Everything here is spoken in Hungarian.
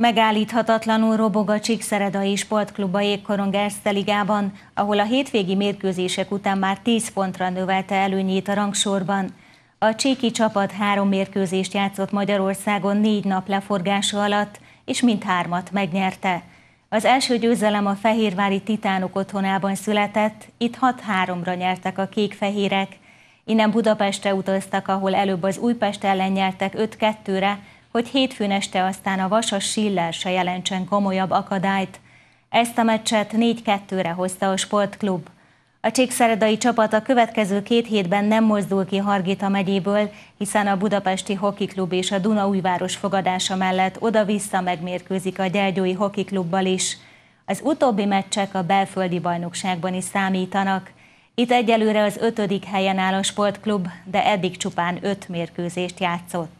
Megállíthatatlanul robog a Csíkszeredai Sportklub a Jégkorong Erste ahol a hétvégi mérkőzések után már 10 pontra növelte előnyét a rangsorban. A csíki csapat három mérkőzést játszott Magyarországon négy nap leforgása alatt, és mindhármat megnyerte. Az első győzelem a fehérvári titánok otthonában született, itt 6-3-ra nyertek a kék-fehérek. Innen Budapestre utaztak, ahol előbb az Újpest ellen nyertek 5-2-re, hogy hétfőn este aztán a Vasas Schiller se jelentsen komolyabb akadályt. Ezt a meccset 4-2-re hozta a sportklub. A csíkszeredai csapat a következő két hétben nem mozdul ki Hargita megyéből, hiszen a Budapesti Hoki Klub és a Dunaújváros fogadása mellett oda-vissza megmérkőzik a Gyergyói Hoki Klubbal is. Az utóbbi meccsek a belföldi bajnokságban is számítanak. Itt egyelőre az ötödik helyen áll a sportklub, de eddig csupán öt mérkőzést játszott.